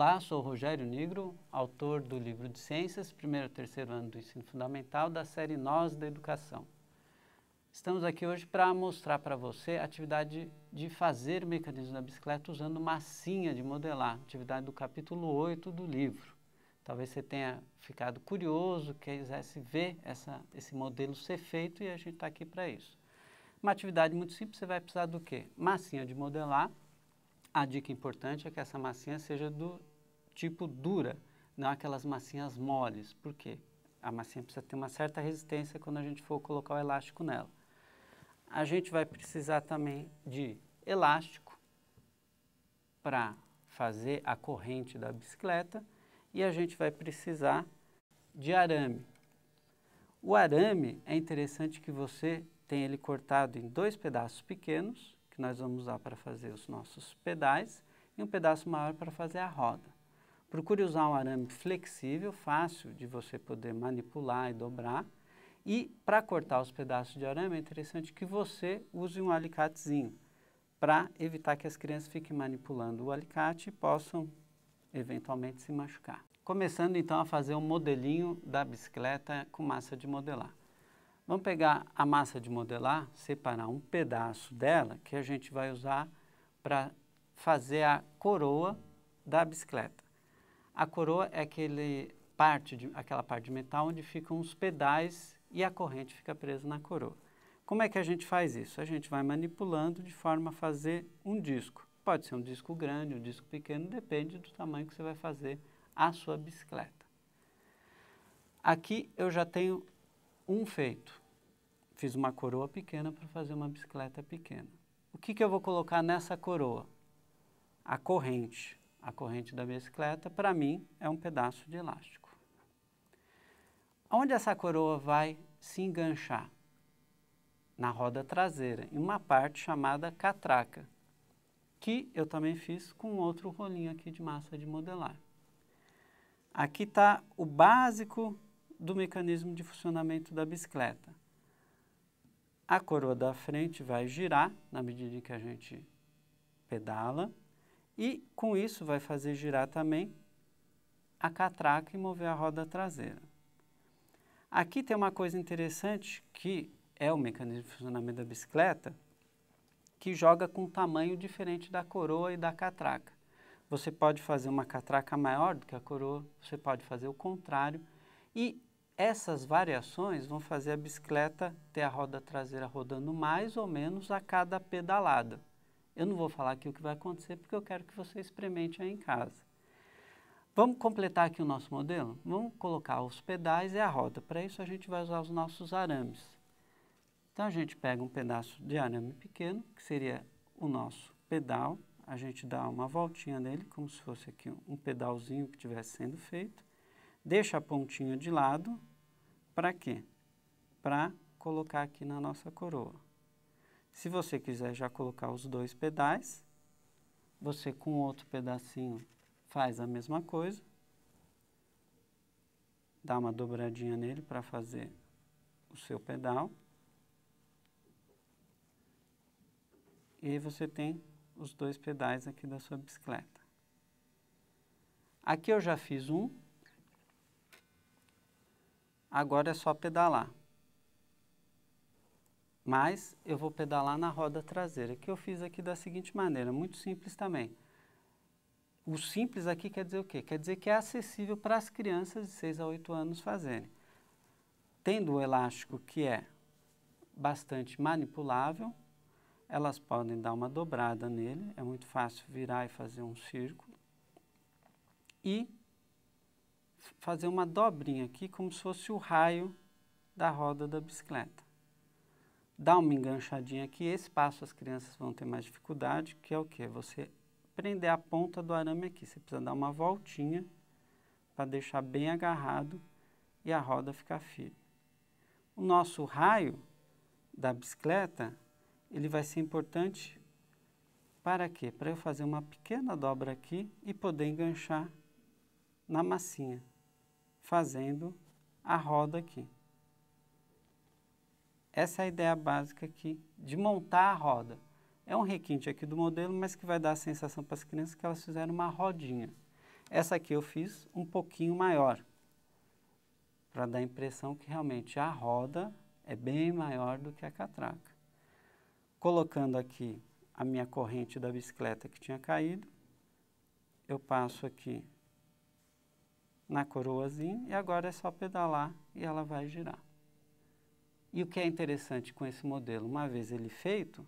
Olá, sou Rogério Nigro, autor do livro de Ciências, primeiro e terceiro ano do ensino fundamental, da série Nós da Educação. Estamos aqui hoje para mostrar para você a atividade de fazer mecanismo da bicicleta usando massinha de modelar, atividade do capítulo 8 do livro. Talvez você tenha ficado curioso, quisesse ver essa, esse modelo ser feito e a gente está aqui para isso. Uma atividade muito simples, você vai precisar do quê? Massinha de modelar, a dica importante é que essa massinha seja do tipo dura, não aquelas massinhas moles. Por quê? A massinha precisa ter uma certa resistência quando a gente for colocar o elástico nela. A gente vai precisar também de elástico para fazer a corrente da bicicleta e a gente vai precisar de arame. O arame é interessante que você tenha ele cortado em dois pedaços pequenos, que nós vamos usar para fazer os nossos pedais, e um pedaço maior para fazer a roda. Procure usar um arame flexível, fácil de você poder manipular e dobrar. E para cortar os pedaços de arame é interessante que você use um alicatezinho para evitar que as crianças fiquem manipulando o alicate e possam eventualmente se machucar. Começando então a fazer um modelinho da bicicleta com massa de modelar. Vamos pegar a massa de modelar, separar um pedaço dela que a gente vai usar para fazer a coroa da bicicleta. A coroa é aquele parte de, aquela parte de metal onde ficam os pedais e a corrente fica presa na coroa. Como é que a gente faz isso? A gente vai manipulando de forma a fazer um disco. Pode ser um disco grande, um disco pequeno, depende do tamanho que você vai fazer a sua bicicleta. Aqui eu já tenho um feito. Fiz uma coroa pequena para fazer uma bicicleta pequena. O que, que eu vou colocar nessa coroa? A corrente a corrente da bicicleta, para mim é um pedaço de elástico. Onde essa coroa vai se enganchar? Na roda traseira, em uma parte chamada catraca, que eu também fiz com outro rolinho aqui de massa de modelar. Aqui está o básico do mecanismo de funcionamento da bicicleta. A coroa da frente vai girar na medida em que a gente pedala, e com isso vai fazer girar também a catraca e mover a roda traseira. Aqui tem uma coisa interessante que é o mecanismo de funcionamento da bicicleta, que joga com um tamanho diferente da coroa e da catraca. Você pode fazer uma catraca maior do que a coroa, você pode fazer o contrário. E essas variações vão fazer a bicicleta ter a roda traseira rodando mais ou menos a cada pedalada. Eu não vou falar aqui o que vai acontecer porque eu quero que você experimente aí em casa. Vamos completar aqui o nosso modelo? Vamos colocar os pedais e a roda. Para isso a gente vai usar os nossos arames. Então a gente pega um pedaço de arame pequeno, que seria o nosso pedal. A gente dá uma voltinha nele, como se fosse aqui um pedalzinho que estivesse sendo feito. Deixa a pontinha de lado. Para quê? Para colocar aqui na nossa coroa. Se você quiser já colocar os dois pedais, você com outro pedacinho faz a mesma coisa. Dá uma dobradinha nele para fazer o seu pedal. E aí você tem os dois pedais aqui da sua bicicleta. Aqui eu já fiz um. Agora é só pedalar mas eu vou pedalar na roda traseira, que eu fiz aqui da seguinte maneira, muito simples também. O simples aqui quer dizer o quê? Quer dizer que é acessível para as crianças de 6 a 8 anos fazerem. Tendo o elástico que é bastante manipulável, elas podem dar uma dobrada nele, é muito fácil virar e fazer um círculo. E fazer uma dobrinha aqui como se fosse o raio da roda da bicicleta dá uma enganchadinha aqui, esse passo as crianças vão ter mais dificuldade, que é o que? Você prender a ponta do arame aqui, você precisa dar uma voltinha para deixar bem agarrado e a roda ficar firme. O nosso raio da bicicleta, ele vai ser importante para quê? Para eu fazer uma pequena dobra aqui e poder enganchar na massinha, fazendo a roda aqui. Essa é a ideia básica aqui de montar a roda. É um requinte aqui do modelo, mas que vai dar a sensação para as crianças que elas fizeram uma rodinha. Essa aqui eu fiz um pouquinho maior, para dar a impressão que realmente a roda é bem maior do que a catraca. Colocando aqui a minha corrente da bicicleta que tinha caído, eu passo aqui na coroazinha e agora é só pedalar e ela vai girar. E o que é interessante com esse modelo, uma vez ele feito,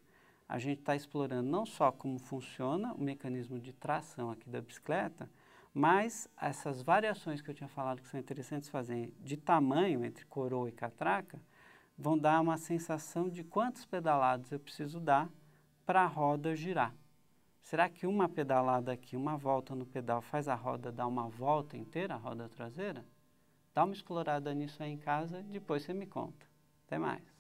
a gente está explorando não só como funciona o mecanismo de tração aqui da bicicleta, mas essas variações que eu tinha falado que são interessantes fazer de tamanho entre coroa e catraca vão dar uma sensação de quantos pedalados eu preciso dar para a roda girar. Será que uma pedalada aqui, uma volta no pedal, faz a roda dar uma volta inteira, a roda traseira? Dá uma explorada nisso aí em casa, depois você me conta. Até mais.